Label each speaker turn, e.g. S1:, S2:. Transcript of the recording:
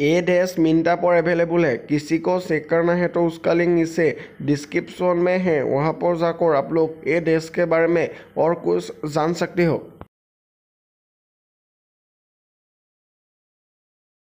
S1: ये डैश मिंटा पर अवेलेबल है किसी को चेक करना है तो उसका लिंक इसे डिस्क्रिप्शन में
S2: है वहाँ पर जाकर आप लोग ए डैश के बारे में और कुछ जान सकते हो